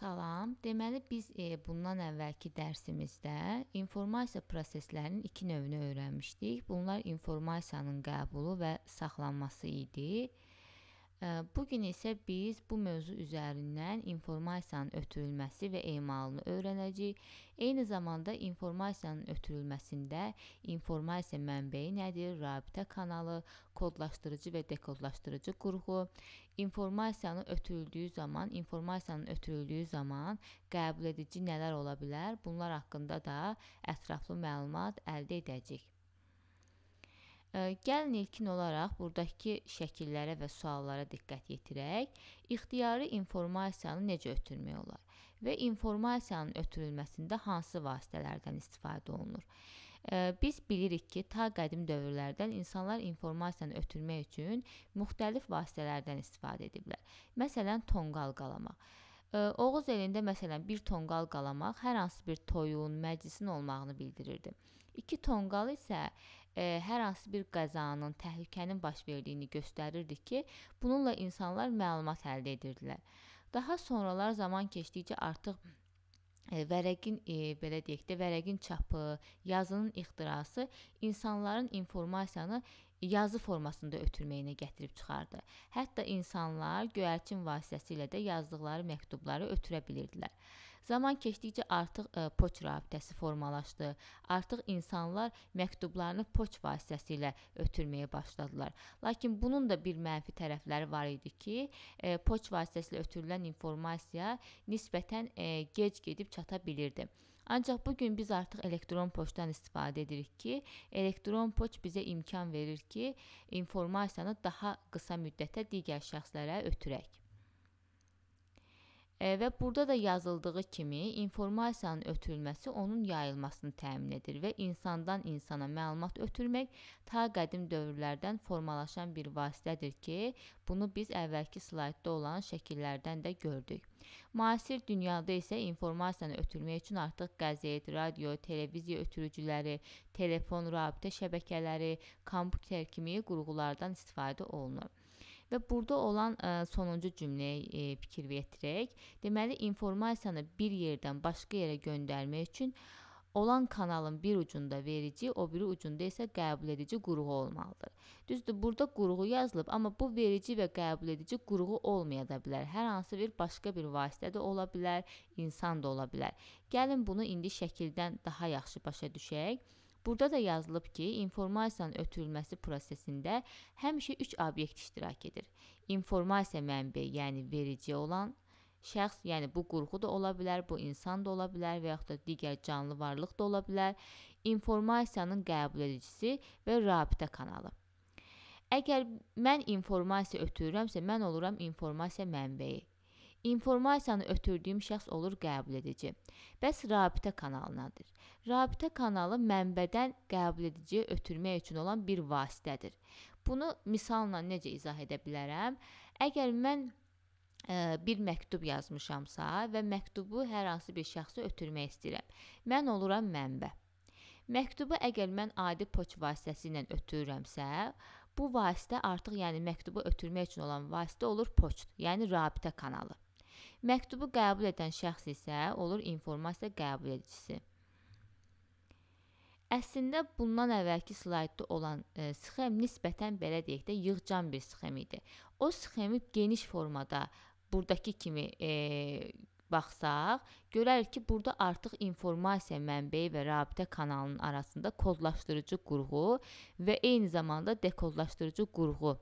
Salam. Deməli biz e, bundan əvvəlki dərsimizdə informasiya proseslərinin iki növünü öyrənmişdik. Bunlar informasiyanın qəbulu və saxlanması idi. Bu gün isə biz bu mövzu üzərindən informasiyanın ötürülməsi və emalını öyrənəcəyik. Eyni zamanda informasiyanın ötürülməsində informasiya mənbəyi nədir, rabitə kanalı, kodlaşdırıcı və dekodlaşdırıcı qurğu, informasiyanı ötürüldüyü zaman, informasiyanın ötürüldüyü zaman qəbul edici nələr ola bilər? Bunlar haqqında da ətraflı məlumat əldə edəcəyik. Gəlin ilkin olaraq burdakı şəkillərə və suallara diqqət yetirək, ixtiyari informasiyanı necə ötürmək olar və informasiyanın ötürülməsində hansı vasitələrdən istifadə olunur? Biz bilirik ki, ta qədim dövrlərdən insanlar informasiyanı ötürmək üçün müxtəlif vasitələrdən istifadə ediblər. Məsələn, tonqal qalamaq. Oğuz elində məsələn bir tonqal qalamaq hər hansı bir toyun, məclisin olmağını bildirirdi. İki tonqal isə e, hər hansı bir qəzanın, təhlükənin baş verdiyini göstərirdi ki, bununla insanlar məlumat əldə edirdilər. Daha sonralar zaman keçdikcə artıq e, vərəqin e, belə deyək də vərəqin çapı, yazının ixtirası insanların informasiyanı yazı formasında ötürməyinə gətirib çıxardı. Hətta insanlar göyərçin vasitəsilə də yazdıqları məktubları ötürə bilirdilər. Zaman keçdikcə artıq ə, e, poçt rabitəsi formalaşdı. Artıq insanlar məktublarını poçt vasitəsilə ötürməyə başladılar. Lakin bunun da bir mənfi tərəfləri var idi ki, ə, e, poçt vasitəsilə ötürülən informasiya nisbətən ə, e, gec gedib çata bilirdi. Ancaq bu gün biz artıq elektron poçtdan istifadə edirik ki, elektron poçt bizə imkan verir ki, informasiyanı daha qısa müddətə digər şəxslərə ötürək. Və burada da yazıldığı kimi informasiyanın ötürülməsi onun yayılmasını təmin edir və insandan insana məlumat ötürmək ta qədim dövrlərdən formalaşan bir vasitədir ki, bunu biz əvvəlki slaydda olan şəkillərdən də gördük. Müasir dünyada isə informasiyanı ötürmək üçün artıq qəzet, radio, televiziya ötürücüləri, telefon, rabitə şəbəkələri, kompüter kimi qurğulardan istifadə olunur və burada olan ə, e, sonuncu cümləyə ə, e, fikir yetirək. Deməli, informasiyanı bir yerdən başqa yerə göndərmək üçün olan kanalın bir ucunda verici, o biri ucunda isə qəbul edici qurğu olmalıdır. Düzdür, burada qurğu yazılıb, amma bu verici və qəbul edici qurğu olmaya da bilər. Hər hansı bir başqa bir vasitə də ola bilər, insan da ola bilər. Gəlin bunu indi şəkildən daha yaxşı başa düşək. Burada da yazılıb ki, informasiyanın ötürülməsi prosesində həmişə 3 obyekt iştirak edir. İnformasiya mənbəyi, yəni verici olan şəxs, yəni bu qurğu da ola bilər, bu insan da ola bilər və yaxud da digər canlı varlıq da ola bilər. İnformasiyanın qəbul edicisi və rabitə kanalı. Əgər mən informasiya ötürürəmsə, mən oluram informasiya mənbəyi. İnformasiyanı ötürdüyüm şəxs olur qəbul edici. Bəs rabitə kanalı nədir? Rabitə kanalı mənbədən qəbul ediciyə ötürmək üçün olan bir vasitədir. Bunu misalla necə izah edə bilərəm? Əgər mən ə, e, bir məktub yazmışamsa və məktubu hər hansı bir şəxsə ötürmək istəyirəm. Mən oluram mənbə. Məktubu əgər mən adi poçt vasitəsilə ötürürəmsə, bu vasitə artıq yəni məktubu ötürmək üçün olan vasitə olur poçt, yəni rabitə kanalı. Məktubu qəbul edən şəxs isə olur informasiya qəbul edicisi. Əslində bundan əvvəlki slaydda olan e, sxem nisbətən belə deyək də yığcam bir sxem idi. O sxemi geniş formada burdakı kimi e, baxsaq, görərik ki, burada artıq informasiya mənbəyi və rabitə kanalının arasında kodlaşdırıcı qurğu və eyni zamanda dekodlaşdırıcı qurğu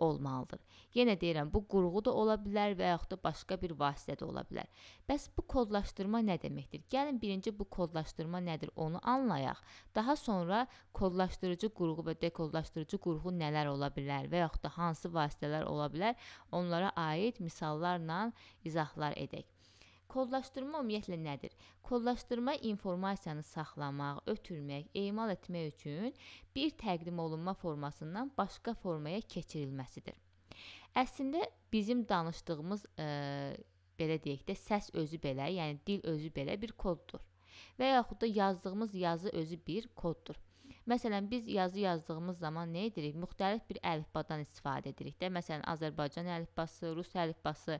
olmalıdır. Yenə deyirəm, bu qurğu da ola bilər və yaxud da başqa bir vasitə də ola bilər. Bəs bu kodlaşdırma nə deməkdir? Gəlin birinci bu kodlaşdırma nədir onu anlayaq. Daha sonra kodlaşdırıcı qurğu və dekodlaşdırıcı qurğu nələr ola bilər və yaxud da hansı vasitələr ola bilər, onlara aid misallarla izahlar edək. Kodlaşdırma ümumiyyətlə nədir? Kodlaşdırma informasiyanı saxlamaq, ötürmək, emal etmək üçün bir təqdim olunma formasından başqa formaya keçirilməsidir. Əslində bizim danışdığımız e, belə deyək də səs özü belə, yəni dil özü belə bir koddur. Və yaxud da yazdığımız yazı özü bir koddur. Məsələn, biz yazı yazdığımız zaman nə edirik? Müxtəlif bir əlifbadan istifadə edirik də. Məsələn, Azərbaycan əlifbası, rus əlifbası,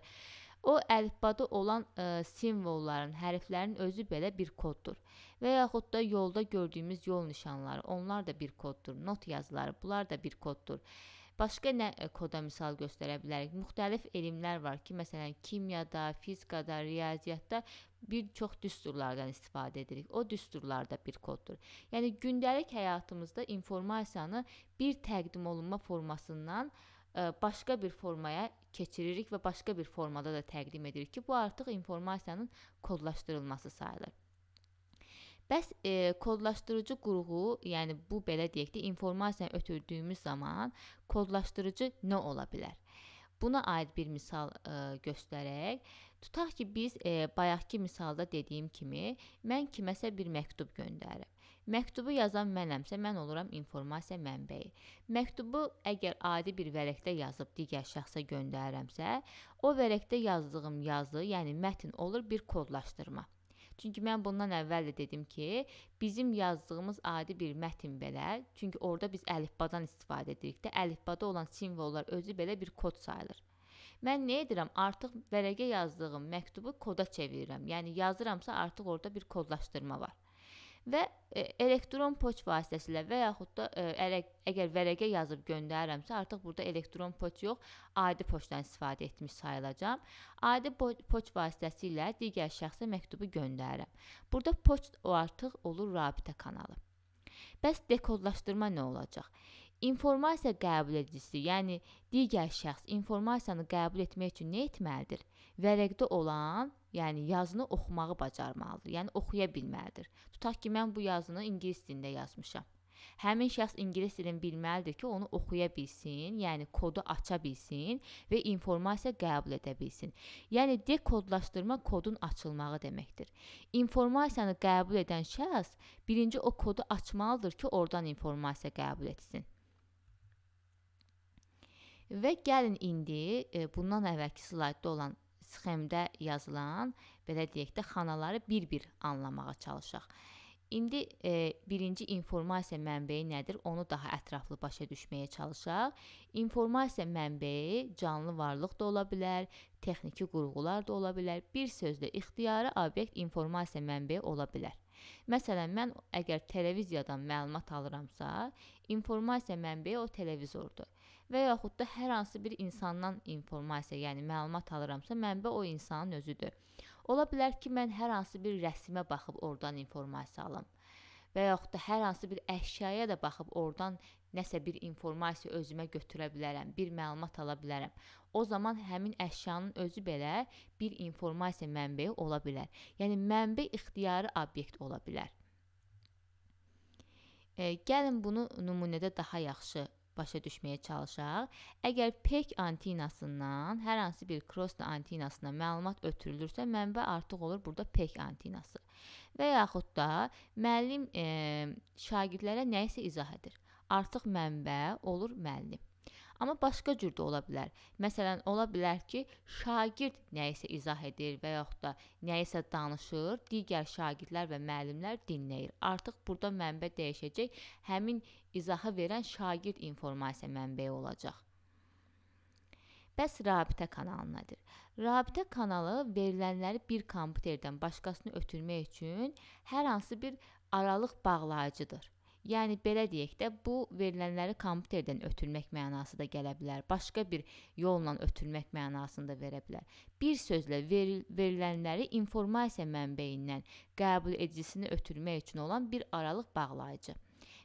O əlifbada olan ə, e, simvolların, hərflərin özü belə bir koddur. Və yaxud da yolda gördüyümüz yol nişanları, onlar da bir koddur. Not yazıları, bunlar da bir koddur. Başqa nə e, koda misal göstərə bilərik? Müxtəlif elmlər var ki, məsələn, kimyada, fizikada, riyaziyyatda bir çox düsturlardan istifadə edirik. O düsturlar da bir koddur. Yəni gündəlik həyatımızda informasiyanı bir təqdim olunma formasından e, başqa bir formaya keçiririk və başqa bir formada da təqdim edirik ki, bu artıq informasiyanın kodlaşdırılması sayılır. Bəs e, kodlaşdırıcı qurğu, yəni bu belə deyək də, informasiya ötürdüyümüz zaman kodlaşdırıcı nə ola bilər? Buna aid bir misal e, göstərək, tutaq ki, biz e, bayaqki misalda dediyim kimi, mən kiməsə bir məktub göndərirəm. Məktubu yazan mənəmsə, mən oluram informasiya mənbəyi. Məktubu əgər adi bir vərəqdə yazıb digər şəxsə göndərirəmsə, o vərəqdə yazdığım yazı, yəni mətn olur bir kodlaşdırma. Çünki mən bundan əvvəl də dedim ki, bizim yazdığımız adi bir mətn belə, çünki orada biz əlifbadan istifadə edirik də, əlifbada olan simvollar özü belə bir kod sayılır. Mən nə edirəm? Artıq vərəqə yazdığım məktubu koda çevirirəm. Yəni yazıramsa artıq orada bir kodlaşdırma var və e, elektron poçt vasitəsilə və yaxud da e, ə, əgər vərəqə yazıb göndərirəmsə, artıq burada elektron poçt yox, adi poçtdan istifadə etmiş sayılacağam. Adi poçt vasitəsilə digər şəxsə məktubu göndərirəm. Burada poçt o artıq olur rabitə kanalı. Bəs dekodlaşdırma nə olacaq? informasiya qəbul edicisi, yəni digər şəxs informasiyanı qəbul etmək üçün nə etməlidir? Vərəqdə olan, yəni yazını oxumağı bacarmalıdır, yəni oxuya bilməlidir. Tutaq ki, mən bu yazını ingilis dilində yazmışam. Həmin şəxs ingilis dilini bilməlidir ki, onu oxuya bilsin, yəni kodu aça bilsin və informasiya qəbul edə bilsin. Yəni dekodlaşdırma kodun açılması deməkdir. İnformasiyanı qəbul edən şəxs birinci o kodu açmalıdır ki, oradan informasiya qəbul etsin. Və gəlin indi e, bundan əvvəlki slaydda olan sxemdə yazılan, belə deyək də, xanaları bir-bir anlamağa çalışaq. İndi e, birinci informasiya mənbəyi nədir? Onu daha ətraflı başa düşməyə çalışaq. İnformasiya mənbəyi canlı varlıq da ola bilər, texniki qurğular da ola bilər. Bir sözlə ixtiyari obyekt informasiya mənbəyi ola bilər. Məsələn, mən əgər televiziyadan məlumat alıramsa, informasiya mənbəyi o televizordur və yaxud da hər hansı bir insandan informasiya, yəni məlumat alıramsa, mənbə o insanın özüdür. Ola bilər ki, mən hər hansı bir rəsmə baxıb oradan informasiya alım və yaxud da hər hansı bir əşyaya da baxıb oradan nəsə bir informasiya özümə götürə bilərəm, bir məlumat ala bilərəm. O zaman həmin əşyanın özü belə bir informasiya mənbəyi ola bilər. Yəni mənbə ixtiyari obyekt ola bilər. E, gəlin bunu nümunədə daha yaxşı başa düşməyə çalışaq. Əgər pek antinasından hər hansı bir krosna antinasına məlumat ötürülürsə, mənbə artıq olur burada pek antinası. Və yaxud da müəllim e, şagirdlərə nə isə izah edir. Artıq mənbə olur müəllim. Amma başqa cür də ola bilər. Məsələn, ola bilər ki, şagird nəyisə izah edir və yaxud da nəyisə danışır, digər şagirdlər və müəllimlər dinləyir. Artıq burada mənbə dəyişəcək, həmin izahı verən şagird informasiya mənbəyi olacaq. Bəs rabitə kanalı nədir? Rabitə kanalı verilənləri bir kompüterdən başqasına ötürmək üçün hər hansı bir aralıq bağlayıcıdır. Yəni belə deyək də, bu verilənləri kompüterdən ötürmək mənası da gələ bilər. Başqa bir yolla ötürmək mənasını da verə bilər. Bir sözlə veri, verilənləri informasiya mənbəyindən qəbul edicisini ötürmək üçün olan bir aralıq bağlayıcı.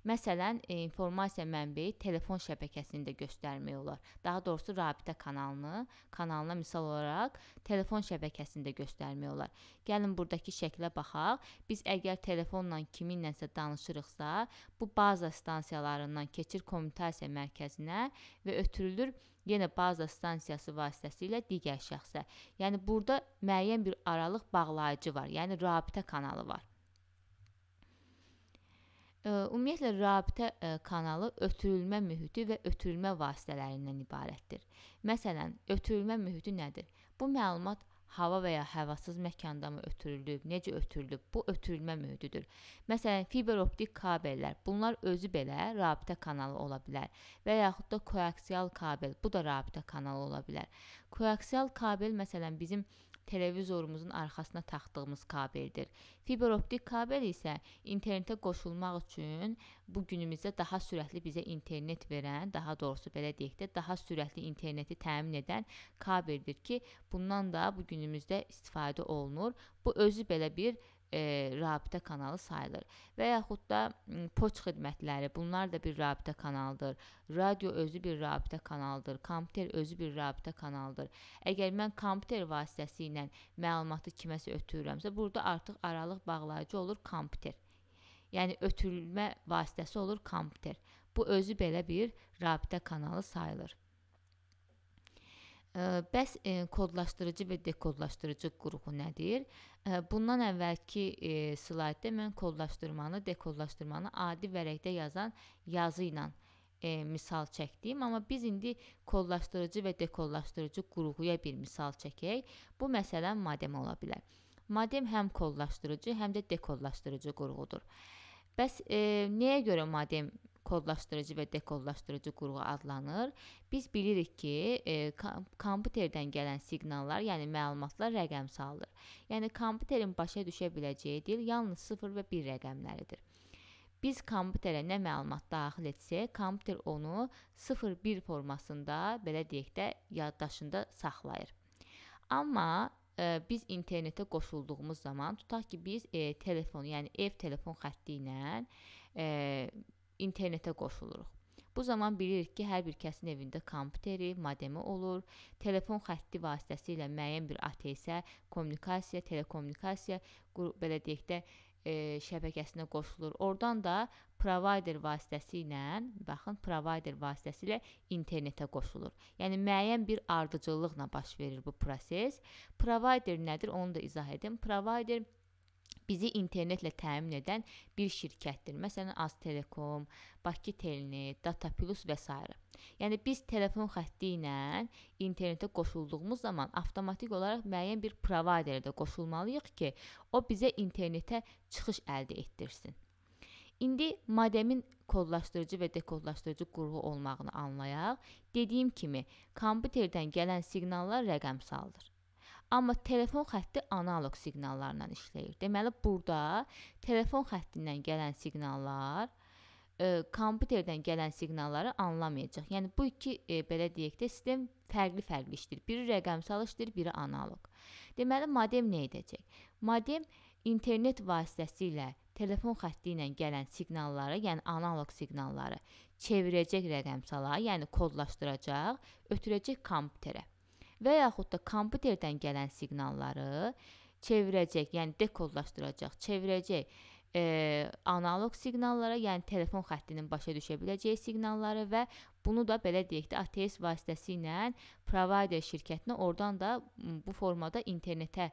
Məsələn, e, informasiya mənbeyi telefon şəbəkəsini də göstərmək olar. Daha doğrusu rabitə kanalını, kanalına misal olaraq telefon şəbəkəsini də göstərmək olar. Gəlin burdakı şəklə baxaq. Biz əgər telefonla kiminləsə danışırıqsa, bu baza stansiyalarından keçir kommunikasiya mərkəzinə və ötürülür yenə baza stansiyası vasitəsilə digər şəxsə. Yəni burada müəyyən bir aralıq bağlayıcı var, yəni rabitə kanalı var. Ümumiyyətlə rabitə e, kanalı ötürülmə mühiti və ötürülmə vasitələrindən ibarətdir. Məsələn, ötürülmə mühiti nədir? Bu məlumat hava və ya havasız məkandamı ötürülüb, necə ötürülüb? Bu ötürülmə mühitidir. Məsələn, fiber optik kabellər, bunlar özü belə rabitə kanalı ola bilər və yaxud da koaksial kabel, bu da rabitə kanalı ola bilər. Koaksial kabel məsələn bizim e, televizorumuzun arxasına taxdığımız kabeldir. Fiber optik kabel isə internetə qoşulmaq üçün bu günümüzdə daha sürətli bizə internet verən, daha doğrusu belə deyək də, daha sürətli interneti təmin edən kabeldir ki, bundan da bu günümüzdə istifadə olunur. Bu özü belə bir e, rabitə kanalı sayılır. Və yaxud da poçt xidmətləri, bunlar da bir rabitə kanalıdır. Radio özü bir rabitə kanalıdır. Kompüter özü bir rabitə kanalıdır. Əgər mən kompüter vasitəsilə məlumatı kiməsə ötürürəmsə, burada artıq aralıq bağlayıcı olur kompüter. Yəni ötürülmə vasitəsi olur kompüter. Bu özü belə bir rabitə kanalı sayılır. Bəs kodlaşdırıcı və dekodlaşdırıcı qrupu nədir? Bundan əvvəlki e, slaydda mən kodlaşdırmanı, dekodlaşdırmanı adi vərəqdə yazan yazı ilə e, misal çəkdim, amma biz indi kodlaşdırıcı və dekodlaşdırıcı qurğuya bir misal çəkək. Bu məsələn modem ola bilər. Modem həm kodlaşdırıcı, həm də dekodlaşdırıcı qurğudur. Bəs e, nəyə görə modem kodlaşdırıcı və dekodlaşdırıcı qurğu adlanır. Biz bilirik ki, e, kom kompüterdən gələn siqnallar, yəni məlumatlar rəqəmsaldır. Yəni kompüterin başa düşə biləcəyi dil yalnız 0 və 1 rəqəmləridir. Biz kompüterə nə məlumat daxil etsək, kompüter onu 0-1 formasında, belə deyək də, yaddaşında saxlayır. Amma ə, e, biz internetə qoşulduğumuz zaman tutaq ki, biz e, telefonu, yəni ev telefon xətti ilə e, internetə qoşuluruq. Bu zaman bilirik ki, hər bir kəsin evində kompüteri, modemi olur. Telefon xətti vasitəsilə müəyyən bir ATS-ə kommunikasiya, telekommunikasiya, belə deyək də, e, şəbəkəsinə qoşulur. Oradan da provayder vasitəsilə, baxın, provayder vasitəsilə internetə qoşulur. Yəni müəyyən bir ardıcıllıqla baş verir bu proses. Provayder nədir? Onu da izah edim. Provayder bizi internetlə təmin edən bir şirkətdir. Məsələn, Aztelekom, Bakı Telnet, Data Plus və s. Yəni biz telefon xətti ilə internetə qoşulduğumuz zaman avtomatik olaraq müəyyən bir provayderə də qoşulmalıyıq ki, o bizə internetə çıxış əldə etdirsin. İndi modemin kodlaşdırıcı və dekodlaşdırıcı qurğu olmağını anlayaq. Dediyim kimi, kompüterdən gələn siqnallar rəqəmsaldır. Amma telefon xətti analoq siqnallarla işləyir. Deməli burada telefon xəttindən gələn siqnallar ə, e, kompüterdən gələn siqnalları anlamayacaq. Yəni bu iki ə, e, belə deyək də sistem fərqli-fərqli işləyir. Biri rəqəmsal işləyir, biri analoq. Deməli modem nə edəcək? Modem internet vasitəsilə telefon xətti ilə gələn siqnalları, yəni analoq siqnalları çevirəcək rəqəmsala, yəni kodlaşdıracaq, ötürəcək kompüterə və yaxud da kompüterdən gələn siqnalları çevirəcək, yəni dekodlaşdıracaq, çevirəcək e, analoq siqnallara, yəni telefon xəttinin başa düşə biləcəyi siqnalları və bunu da belə deyək də ATS vasitəsilə provider şirkətinə oradan da bu formada internetə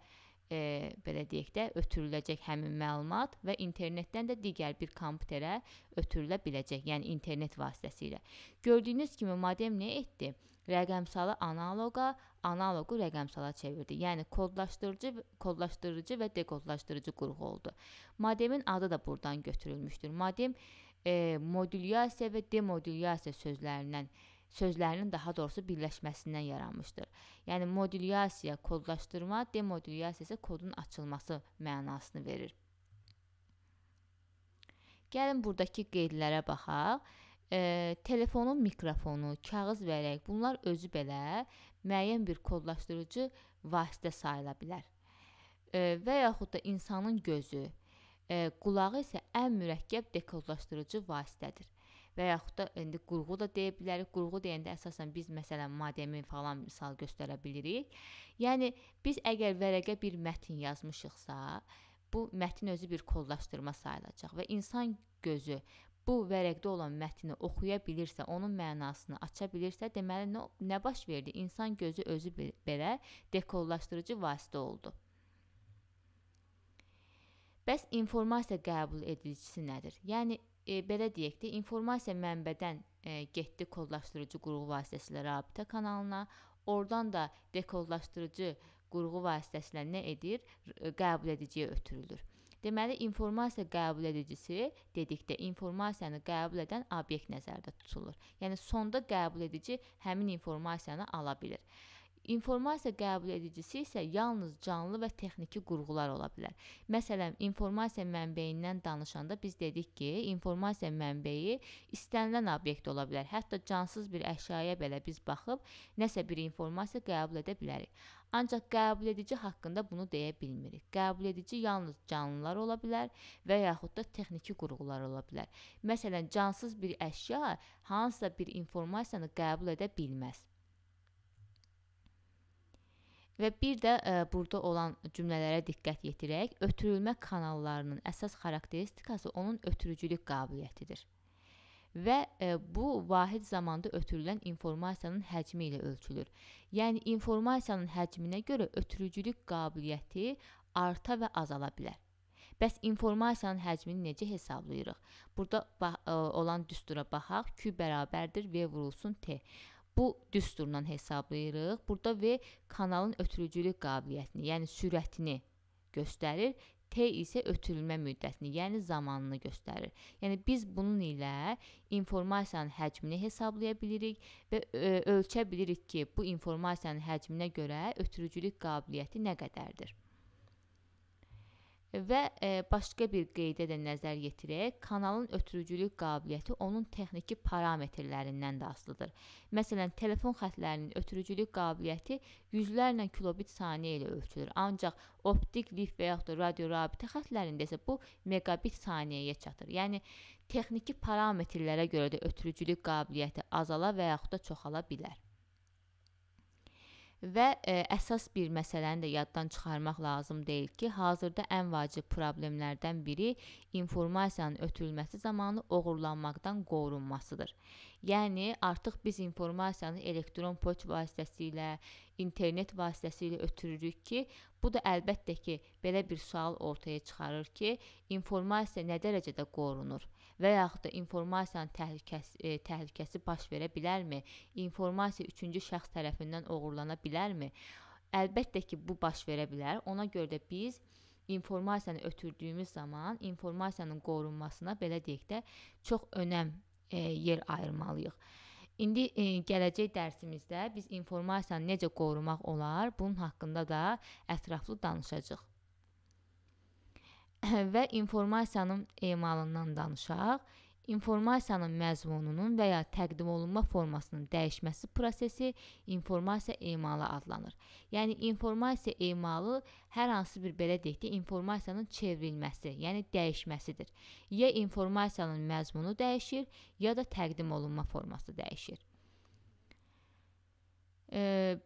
e, belə deyək də ötürüləcək həmin məlumat və internetdən də digər bir kompüterə ötürülə biləcək, yəni internet vasitəsilə. Gördüyünüz kimi modem nə etdi? Rəqəmsalı analoqa, analoqu rəqəmsala çevirdi. Yəni kodlaşdırıcı kodlaşdırıcı və dekodlaşdırıcı qurğu oldu. Modemin adı da buradan götürülmüşdür. Modem e, modülyasiya və demodülyasiya sözlərindən sözlərinin daha doğrusu birləşməsindən yaranmışdır. Yəni modülyasiya kodlaşdırma, demodülyasiya isə kodun açılması mənasını verir. Gəlin burdakı qeydlərə baxaq. E, telefonun mikrofonu, kağız və rəng bunlar özü belə müəyyən bir kodlaşdırıcı vasitə sayıla bilər. E, və yaxud da insanın gözü, e, qulağı isə ən mürəkkəb dekodlaşdırıcı vasitədir. Və yaxud da indi qurğu da deyə bilərik. Qurğu deyəndə əsasən biz məsələn modemi falan misal göstərə bilirik. Yəni biz əgər vərəqə bir mətn yazmışıqsa, bu mətn özü bir kodlaşdırma sayılacaq və insan gözü bu vərəqdə olan mətni oxuya bilirsə, onun mənasını aça bilirsə, deməli nə, nə baş verdi? İnsan gözü özü belə dekollaşdırıcı vasitə oldu. Bəs informasiya qəbul edicisi nədir? Yəni e, belə deyək də, informasiya mənbədən e, getdi kodlaşdırıcı qurğu vasitəsilə rabitə kanalına, oradan da dekodlaşdırıcı qurğu vasitəsilə nə edir? Qəbul ediciyə ötürülür. Deməli, informasiya qəbul edicisi dedikdə informasiyanı qəbul edən obyekt nəzərdə tutulur. Yəni sonda qəbul edici həmin informasiyanı ala bilir. İnformasiya qəbul edicisi isə yalnız canlı və texniki qurğular ola bilər. Məsələn, informasiya mənbeyindən danışanda biz dedik ki, informasiya mənbeyi istənilən obyekt ola bilər. Hətta cansız bir əşyaya belə biz baxıb nəsə bir informasiya qəbul edə bilərik. Ancaq qəbul edici haqqında bunu deyə bilmirik. Qəbul edici yalnız canlılar ola bilər və yaxud da texniki qurğular ola bilər. Məsələn, cansız bir əşya hansısa bir informasiyanı qəbul edə bilməz. Və bir də ə, e, burada olan cümlələrə diqqət yetirək, ötürülmə kanallarının əsas xarakteristikası onun ötürücülük qabiliyyətidir. Və ə, e, bu vahid zamanda ötürülən informasiyanın həcmi ilə ölçülür. Yəni informasiyanın həcminə görə ötürücülük qabiliyyəti arta və azala bilər. Bəs informasiyanın həcmini necə hesablayırıq? Burada ə, e, olan düstura baxaq, Q bərabərdir V vurulsun T. Bu düsturla hesablayırıq. Burada V kanalın ötürücülük qabiliyyətini, yəni sürətini göstərir. T isə ötürülmə müddətini, yəni zamanını göstərir. Yəni biz bunun ilə informasiyanın həcmini hesablaya bilirik və e, ölçə bilirik ki, bu informasiyanın həcminə görə ötürücülük qabiliyyəti nə qədərdir. Və e, başqa bir qeydə də nəzər yetirək, kanalın ötürücülük qabiliyyəti onun texniki parametrlərindən də asılıdır. Məsələn, telefon xətlərinin ötürücülük qabiliyyəti yüzlərlə kilobit saniyə ilə ölçülür. Ancaq optik lif və yaxud da radio rabitə xətlərində isə bu megabit saniyəyə çatır. Yəni texniki parametrlərə görə də ötürücülük qabiliyyəti azala və yaxud da çoxala bilər. Və ə, e, əsas bir məsələni də yaddan çıxarmaq lazım deyil ki, hazırda ən vacib problemlərdən biri informasiyanın ötürülməsi zamanı oğurlanmaqdan qorunmasıdır. Yəni artıq biz informasiyanı elektron poçt vasitəsilə, internet vasitəsilə ötürürük ki, bu da əlbəttə ki, belə bir sual ortaya çıxarır ki, informasiya nə dərəcədə qorunur? və yaxud da informasiyanın təhlükəsi, e, təhlükəsi baş verə bilərmi? İnformasiya üçüncü şəxs tərəfindən oğurlana bilərmi? Əlbəttə ki, bu baş verə bilər. Ona görə də biz informasiyanı ötürdüyümüz zaman informasiyanın qorunmasına belə deyək də çox önəm e, yer ayırmalıyıq. İndi e, gələcək dərsimizdə biz informasiyanı necə qorumaq olar, bunun haqqında da ətraflı danışacağıq. və informasiyanın emalından danışaq. İnformasiyanın məzmununun və ya təqdim olunma formasının dəyişməsi prosesi informasiya emalı adlanır. Yəni informasiya emalı hər hansı bir belə deyək də informasiyanın çevrilməsi, yəni dəyişməsidir. Ya informasiyanın məzmunu dəyişir, ya da təqdim olunma forması dəyişir.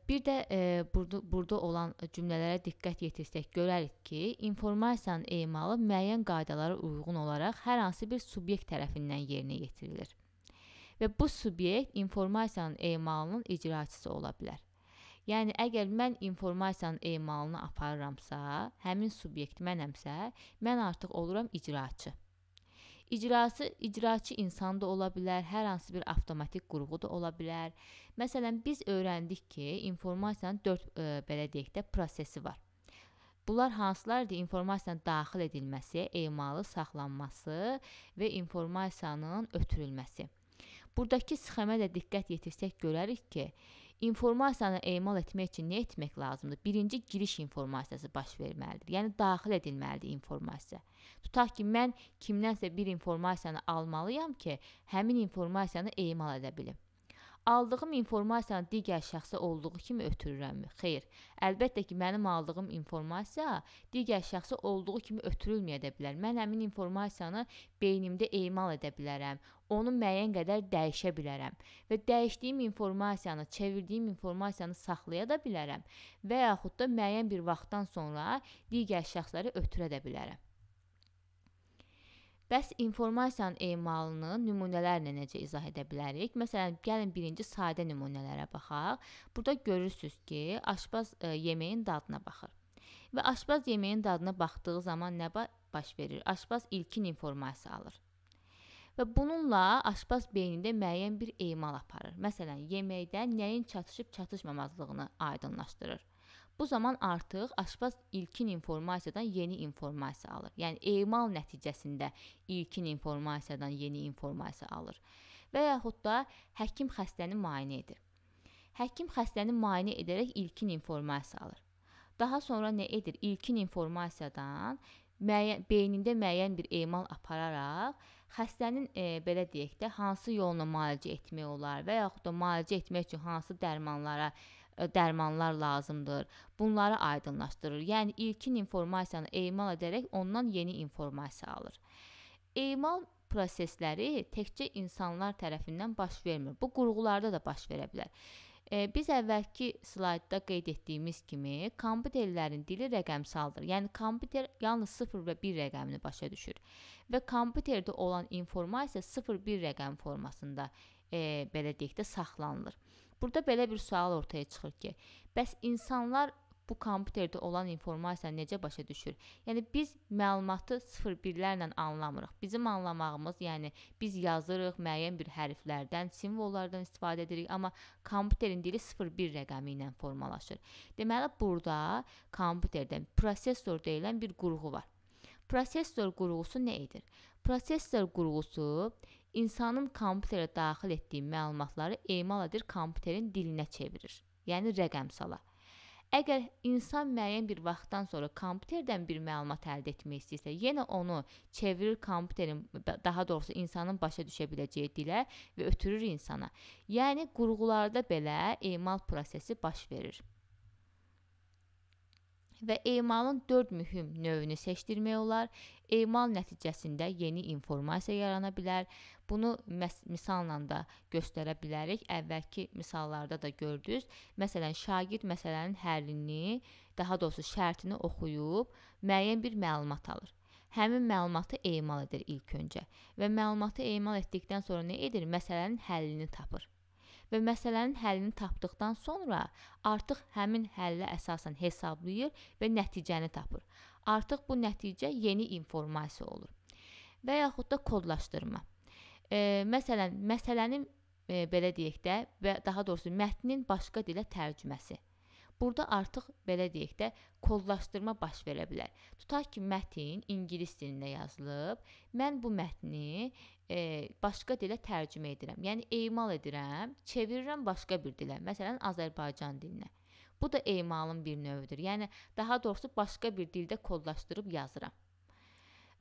Bir də e, burada burada olan cümlələrə diqqət yetirsək görərik ki, informasiyanın emalı müəyyən qaydalara uyğun olaraq hər hansı bir subyekt tərəfindən yerinə yetirilir. Və bu subyekt informasiyanın emalının icraçısı ola bilər. Yəni əgər mən informasiyanın emalını aparıramsa, həmin subyekt mənəmsə, mən artıq oluram icraçı. İcrası icraçı insan da ola bilər, hər hansı bir avtomatik qurğu da ola bilər. Məsələn, biz öyrəndik ki, informasiyanın 4 e, belə deyək də prosesi var. Bunlar hansılardır? İnformasiyanın daxil edilməsi, emalı, saxlanması və informasiyanın ötürülməsi. Buradakı sxemə də diqqət yetirsək görərik ki, informasiyanı emal etmək üçün nə etmək lazımdır? Birinci giriş informasiyası baş verməlidir. Yəni daxil edilməlidir informasiya. Tutaq ki, mən kimdənsə bir informasiyanı almalıyam ki, həmin informasiyanı emal edə bilim aldığım informasiyanı digər şəxsə olduğu kimi ötürürəmmi? Xeyr. Əlbəttə ki, mənim aldığım informasiya digər şəxsə olduğu kimi ötürülməyə də bilər. Mən həmin informasiyanı beynimdə emal edə bilərəm. Onu müəyyən qədər dəyişə bilərəm və dəyişdiyim informasiyanı, çevirdiyim informasiyanı saxlaya da bilərəm və yaxud da müəyyən bir vaxtdan sonra digər şəxslərə ötürə də bilərəm. Bəs informasiyanın emalını nümunələrlə necə izah edə bilərik? Məsələn, gəlin birinci sadə nümunələrə baxaq. Burada görürsüz ki, aşbaz e, yeməyin dadına baxır. Və aşbaz yeməyin dadına baxdığı zaman nə baş verir? Aşbaz ilkin informasiya alır. Və bununla aşbaz beynində müəyyən bir emal aparır. Məsələn, yeməkdə nəyin çatışıb-çatışmamazlığını aydınlaşdırır. Bu zaman artıq aşpaz ilkin informasiyadan yeni informasiya alır. Yəni emal nəticəsində ilkin informasiyadan yeni informasiya alır. Və yaxud da həkim xəstəni müayinə edir. Həkim xəstəni müayinə edərək ilkin informasiya alır. Daha sonra nə edir? İlkin informasiyadan müəyyən beynində müəyyən bir emal apararaq xəstənin e, belə deyək də hansı yolla müalicə etmək olar və yaxud da müalicə etmək üçün hansı dərmanlara dərmanlar lazımdır. Bunları aydınlaşdırır. Yəni ilkin informasiyanı emal edərək ondan yeni informasiya alır. Emal prosesləri təkcə insanlar tərəfindən baş vermir. Bu qurğularda da baş verə bilər. E, biz əvvəlki slaydda qeyd etdiyimiz kimi, kompüterlərin dili rəqəmsaldır. Yəni kompüter yalnız 0 və 1 rəqəmini başa düşür və kompüterdə olan informasiya 0-1 rəqəm formasında, e, belə deyək də, saxlanılır. Burada belə bir sual ortaya çıxır ki, bəs insanlar bu kompüterdə olan informasiyanı necə başa düşür? Yəni biz məlumatı 0-1-lərlə anlamırıq. Bizim anlamağımız, yəni biz yazırıq, müəyyən bir hərflərdən, simvollardan istifadə edirik, amma kompüterin dili 0-1 rəqəmi ilə formalaşır. Deməli burada kompüterdə prosessor deyilən bir qurğu var. Prosessor qurğusu nə edir? Prosessor qurğusu insanın kompüterə daxil etdiyi məlumatları emal edir kompüterin dilinə çevirir. Yəni rəqəmsala. Əgər insan müəyyən bir vaxtdan sonra kompüterdən bir məlumat əldə etmək istəyirsə, yenə onu çevirir kompüterin, daha doğrusu insanın başa düşə biləcəyi dilə və ötürür insana. Yəni qurğularda belə emal prosesi baş verir. Və emalın 4 mühüm növünü seçdirmək olar. Emal nəticəsində yeni informasiya yarana bilər. Bunu misalla da göstərə bilərik. Əvvəlki misallarda da gördünüz. Məsələn, şagird məsələnin həllini, daha doğrusu şərtini oxuyub müəyyən bir məlumat alır. Həmin məlumatı emal edir ilk öncə və məlumatı emal etdikdən sonra nə edir? Məsələnin həllini tapır və məsələnin həllini tapdıqdan sonra artıq həmin həllə əsasən hesablayır və nəticəni tapır. Artıq bu nəticə yeni informasiya olur. Və yaxud da kodlaşdırma. E, məsələn, məsələnin e, belə deyək də və daha doğrusu mətnin başqa dilə tərcüməsi. Burada artıq belə deyək də kodlaşdırma baş verə bilər. Tutaq ki, mətn ingilis dilində yazılıb, mən bu mətni e, başqa dilə tərcümə edirəm. Yəni emal edirəm, çevirirəm başqa bir dilə, məsələn, Azərbaycan dilinə. Bu da emalın bir növüdür. Yəni daha doğrusu başqa bir dildə kodlaşdırıb yazıram.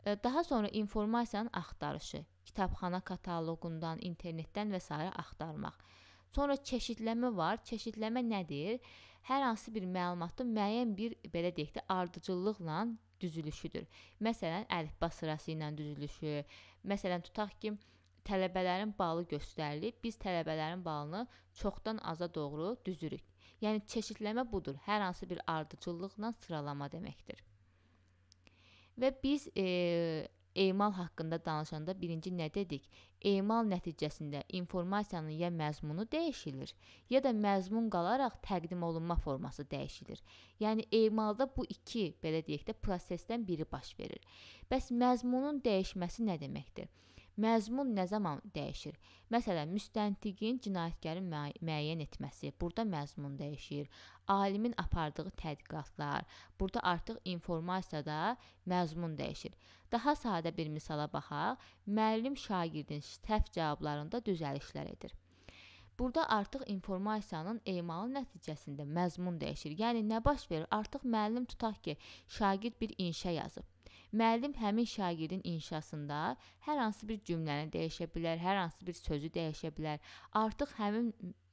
Daha sonra informasiyanın axtarışı, kitabxana kataloqundan, internetdən və s. axtarmaq. Sonra çeşidləmə var. Çeşidləmə nədir? Hər hansı bir məlumatın müəyyən bir belə deyək də ardıcıllıqla düzülüşüdür. Məsələn, əlifba sırası ilə düzülüşü. Məsələn, tutaq ki, tələbələrin balı göstərilib. Biz tələbələrin balını çoxdan aza doğru düzürük. Yəni çeşidləmə budur. Hər hansı bir ardıcıllıqla sıralama deməkdir. Və biz e, emal haqqında danışanda birinci nə dedik? Emal nəticəsində informasiyanın ya məzmunu dəyişilir, ya da məzmun qalaraq təqdim olunma forması dəyişilir. Yəni emalda bu iki, belə deyək də, prosesdən biri baş verir. Bəs məzmunun dəyişməsi nə deməkdir? Məzmun nə zaman dəyişir? Məsələn, müstəntiqin cinayətkarı müəyyən etməsi, burada məzmun dəyişir. Alimin apardığı tədqiqatlar, burada artıq informasiyada məzmun dəyişir. Daha sadə bir misala baxaq. Müəllim şagirdin səhv cavablarında düzəlişlər edir. Burada artıq informasiyanın emalı nəticəsində məzmun dəyişir. Yəni nə baş verir? Artıq müəllim tutaq ki, şagird bir inşa yazıb Müəllim həmin şagirdin inşasında hər hansı bir cümləni dəyişə bilər, hər hansı bir sözü dəyişə bilər. Artıq həmin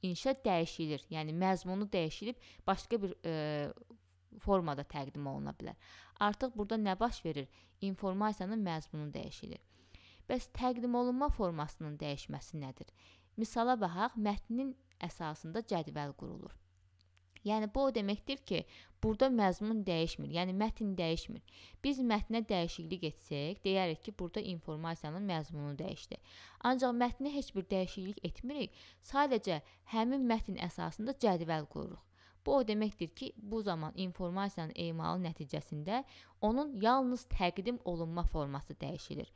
inşa dəyişilir, yəni məzmunu dəyişilib başqa bir e, formada təqdim oluna bilər. Artıq burada nə baş verir? İnformasiyanın məzmunu dəyişilir. Bəs təqdim olunma formasının dəyişməsi nədir? Misala baxaq, mətnin əsasında cədvəl qurulur. Yəni bu o deməkdir ki, burada məzmun dəyişmir, yəni mətn dəyişmir. Biz mətnə dəyişiklik etsək, deyərik ki, burada informasiyanın məzmunu dəyişdi. Ancaq mətnə heç bir dəyişiklik etmirik. Sadəcə həmin mətn əsasında cədvəl qururuq. Bu o deməkdir ki, bu zaman informasiyanın emalı nəticəsində onun yalnız təqdim olunma forması dəyişilir.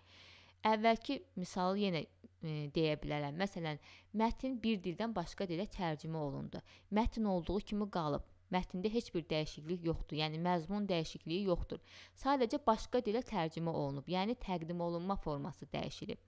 Əvvəlki misalı yenə E, deyə bilərəm. Məsələn, mətn bir dildən başqa dilə tərcümə olundu. Mətn olduğu kimi qalıb. Mətndə heç bir dəyişiklik yoxdur. Yəni məzmun dəyişikliyi yoxdur. Sadəcə başqa dilə tərcümə olunub. Yəni təqdim olunma forması dəyişilib.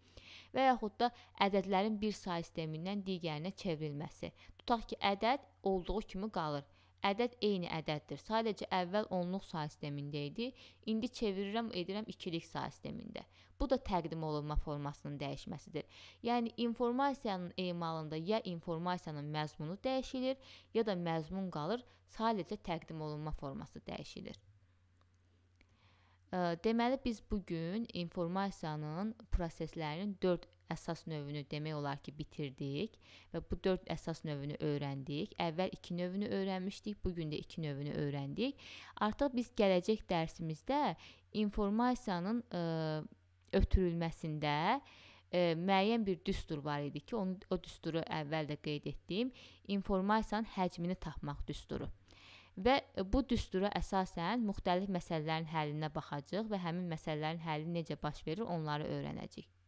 Və yaxud da ədədlərin bir say sistemindən digərinə çevrilməsi. Tutaq ki, ədəd olduğu kimi qalır. Ədəd eyni ədəddir. Sadəcə əvvəl onluq say sistemində idi. İndi çevirirəm, edirəm ikilik say sistemində. Bu da təqdim olunma formasının dəyişməsidir. Yəni informasiyanın emalında ya informasiyanın məzmunu dəyişilir, ya da məzmun qalır, sadəcə təqdim olunma forması dəyişilir. Deməli biz bu gün informasiyanın proseslərinin 4 əsas növünü demək olar ki, bitirdik və bu 4 əsas növünü öyrəndik. Əvvəl 2 növünü öyrənmişdik, bu gün də 2 növünü öyrəndik. Artıq biz gələcək dərsimizdə informasiyanın ə, e, ötürülməsində ə, e, müəyyən bir düstur var idi ki, onu o düsturu əvvəldə qeyd etdiyim informasiyanın həcmini tapmaq düsturu. Və e, bu düstura əsasən müxtəlif məsələlərin həllinə baxacağıq və həmin məsələlərin həlli necə baş verir, onları öyrənəcəyik.